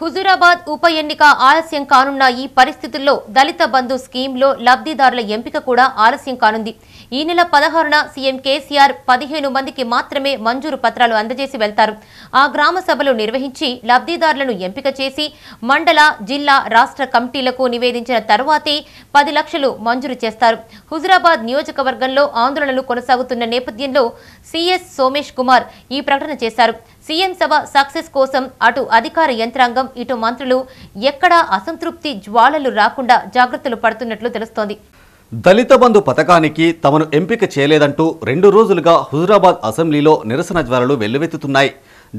హుజూరాబాద్ ఉప ఎన్నిక ఆలస్యం కానున్న ఈ పరిస్థితుల్లో దళిత బంధు స్కీమ్ లో లబ్ధిదారుల ఎంపిక కూడా ఆలస్యం కానుంది ఈ నెల పదహారున సీఎం కేసీఆర్ పదిహేను మందికి మాత్రమే మంజూరు పత్రాలు అందజేసి వెళ్తారు ఆ గ్రామ సభలు నిర్వహించి లబ్ధిదారులను ఎంపిక చేసి మండల జిల్లా రాష్ట్ర కమిటీలకు నివేదించిన తర్వాతే పది లక్షలు మంజూరు చేస్తారు హుజురాబాద్ నియోజకవర్గంలో ఆందోళనలు కొనసాగుతున్న నేపథ్యంలో సీఎస్ సోమేష్ కుమార్ ఈ ప్రకటన చేశారు సీఎం సభ సక్సెస్ కోసం అటు అధికార యంత్రాంగం ఇటు మంత్రులు ఎక్కడా అసంతృప్తి జ్వాలలు రాకుండా జాగ్రత్తలు పడుతున్నట్లు తెలుస్తోంది దళిత బంధు పథకానికి తమను ఎంపిక చేయలేదంటూ రెండు రోజులుగా హుజురాబాద్ అసెంబ్లీలో నిరసన జ్వరలు వెల్లువెత్తుతున్నాయి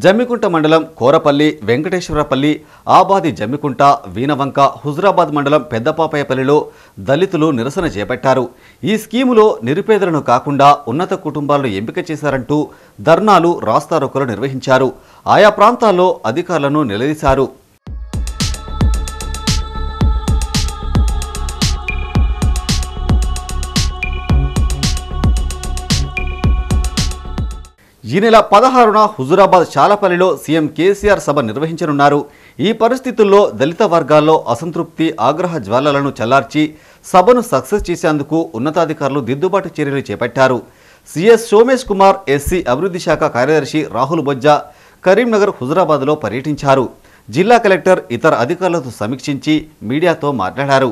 జమ్మికుంట మండలం కోరపల్లి వెంకటేశ్వరపల్లి ఆబాది జమ్మికుంట వీణవంక హుజురాబాద్ మండలం పెద్దపాపయ్యపల్లిలో దళితులు నిరసన చేపట్టారు ఈ స్కీములో నిరుపేదలను కాకుండా ఉన్నత కుటుంబాలను ఎంపిక చేశారంటూ ధర్నాలు రాస్తారోకలు నిర్వహించారు ఆయా ప్రాంతాల్లో అధికారులను నిలదీశారు ఈ నెల పదహారున హుజురాబాద్ శాలపల్లిలో సీఎం కేసీఆర్ సభ నిర్వహించనున్నారు ఈ పరిస్థితుల్లో దళిత వర్గాల్లో అసంతృప్తి ఆగ్రహ జ్వాలలను చల్లార్చి సభను సక్సెస్ చేసేందుకు ఉన్నతాధికారులు దిద్దుబాటు చర్యలు చేపట్టారు సిఎస్ సోమేష్ కుమార్ ఎస్సీ అభివృద్ధి శాఖ కార్యదర్శి రాహుల్ బొజ్జా కరీంనగర్ హుజూరాబాద్లో పర్యటించారు జిల్లా కలెక్టర్ ఇతర అధికారులతో సమీక్షించి మీడియాతో మాట్లాడారు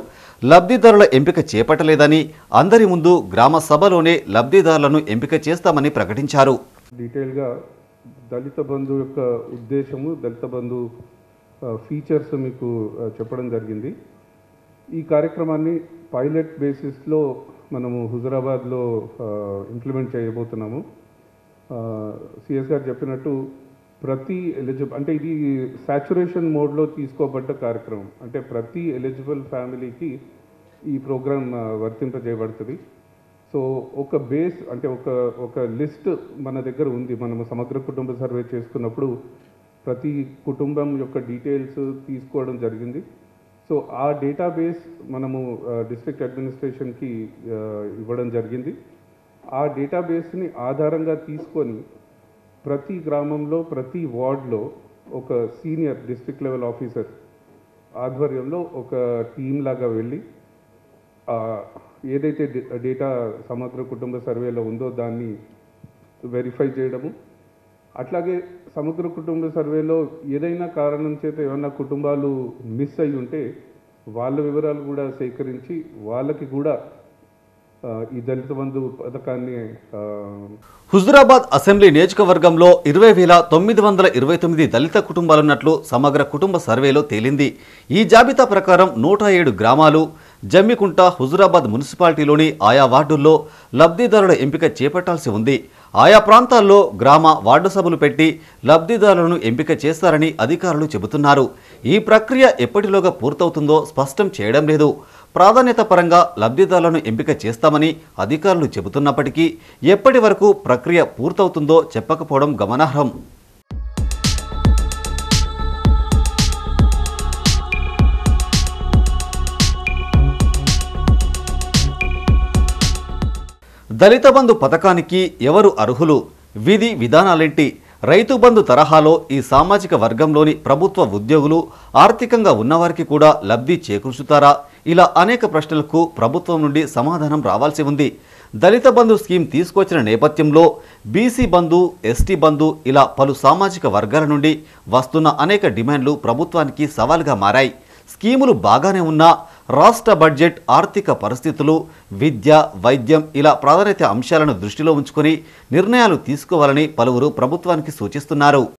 లబ్ధిదారుల ఎంపిక చేపట్టలేదని అందరి ముందు గ్రామ సభలోనే లబ్ధిదారులను ఎంపిక చేస్తామని ప్రకటించారు డీటెయిల్గా దళిత బంధు యొక్క ఉద్దేశము దళిత బంధు ఫీచర్స్ మీకు చెప్పడం జరిగింది ఈ కార్యక్రమాన్ని పైలట్ బేసిస్లో మనము హుజరాబాద్లో ఇంప్లిమెంట్ చేయబోతున్నాము సిఎస్ గారు చెప్పినట్టు ప్రతి ఎలిజిబుల్ అంటే ఇది సాచురేషన్ మోడ్లో తీసుకోబడ్డ కార్యక్రమం అంటే ప్రతి ఎలిజిబుల్ ఫ్యామిలీకి ఈ ప్రోగ్రామ్ వర్తింపజేయబడుతుంది సో ఒక బేస్ అంటే ఒక ఒక లిస్ట్ మన దగ్గర ఉంది మనము సమగ్ర కుటుంబ సర్వే చేసుకున్నప్పుడు ప్రతి కుటుంబం యొక్క డీటెయిల్స్ తీసుకోవడం జరిగింది సో ఆ డేటాబేస్ మనము డిస్ట్రిక్ట్ అడ్మినిస్ట్రేషన్కి ఇవ్వడం జరిగింది ఆ డేటాబేస్ని ఆధారంగా తీసుకొని ప్రతి గ్రామంలో ప్రతి వార్డ్లో ఒక సీనియర్ డిస్ట్రిక్ట్ లెవెల్ ఆఫీసర్ ఆధ్వర్యంలో ఒక టీమ్ లాగా వెళ్ళి ఏదైతే డేటా సమగ్ర కుటుంబ సర్వేలో ఉందో దాన్ని వెరిఫై చేయడము అట్లాగే సమగ్ర కుటుంబ సర్వేలో ఏదైనా కారణం చేత ఏమైనా కుటుంబాలు మిస్ అయి ఉంటే వాళ్ళ వివరాలు కూడా సేకరించి వాళ్ళకి కూడా ఈ దళిత బంధు పథకాన్ని హుజురాబాద్ అసెంబ్లీ నియోజకవర్గంలో ఇరవై వేల తొమ్మిది వందల ఇరవై తొమ్మిది దళిత కుటుంబాలున్నట్లు సమగ్ర కుటుంబ సర్వేలో తేలింది ఈ జాబితా ప్రకారం నూట ఏడు గ్రామాలు జమ్మికుంట హుజురాబాద్ మున్సిపాలిటీలోని ఆయా వార్డుల్లో లబ్ధిదారుల ఎంపిక చేపట్టాల్సి ఉంది ఆయా ప్రాంతాల్లో గ్రామ వార్డు సభలు పెట్టి లబ్ధిదారులను ఎంపిక చేస్తారని అధికారులు చెబుతున్నారు ఈ ప్రక్రియ ఎప్పటిలోగా పూర్తవుతుందో స్పష్టం చేయడం లేదు ప్రాధాన్యత పరంగా లబ్ధిదారులను ఎంపిక చేస్తామని అధికారులు చెబుతున్నప్పటికీ ఎప్పటి వరకు ప్రక్రియ పూర్తవుతుందో చెప్పకపోవడం గమనార్హం దళిత బంధు పథకానికి ఎవరు అర్హులు విధి విధానాలేంటి రైతు బంధు తరహాలో ఈ సామాజిక వర్గంలోని ప్రభుత్వ ఉద్యోగులు ఆర్థికంగా ఉన్నవారికి కూడా లబ్ధి చేకూర్చుతారా ఇలా అనేక ప్రశ్నలకు ప్రభుత్వం నుండి సమాధానం రావాల్సి ఉంది దళిత బంధు స్కీమ్ తీసుకొచ్చిన నేపథ్యంలో బీసీ బంధు ఎస్టీ బంధు ఇలా పలు సామాజిక వర్గాల నుండి వస్తున్న అనేక డిమాండ్లు ప్రభుత్వానికి సవాల్గా మారాయి స్కీములు బాగానే ఉన్నా రాష్ట్ర బడ్జెట్ ఆర్థిక పరిస్థితులు విద్య వైద్యం ఇలా ప్రాధాన్యత అంశాలను దృష్టిలో ఉంచుకొని నిర్ణయాలు తీసుకోవాలని పలువురు ప్రభుత్వానికి సూచిస్తున్నారు